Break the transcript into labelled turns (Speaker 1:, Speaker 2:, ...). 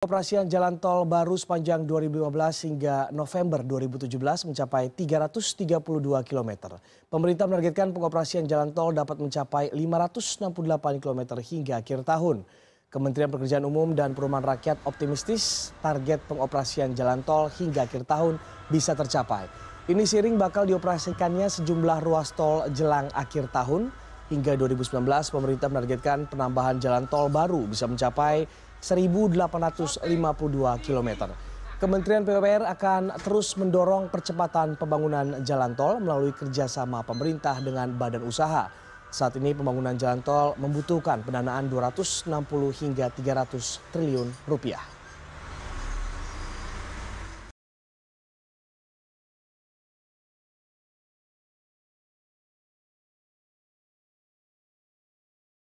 Speaker 1: Operasian jalan tol baru sepanjang 2015 hingga November 2017 mencapai 332 km. Pemerintah menargetkan pengoperasian jalan tol dapat mencapai 568 km hingga akhir tahun. Kementerian Pekerjaan Umum dan Perumahan Rakyat optimistis target pengoperasian jalan tol hingga akhir tahun bisa tercapai. Ini sering bakal dioperasikannya sejumlah ruas tol jelang akhir tahun. Hingga 2019, pemerintah menargetkan penambahan jalan tol baru bisa mencapai 1.852 km. Kementerian PUPR akan terus mendorong percepatan pembangunan jalan tol melalui kerjasama pemerintah dengan badan usaha. Saat ini pembangunan jalan tol membutuhkan pendanaan 260 hingga 300 triliun rupiah.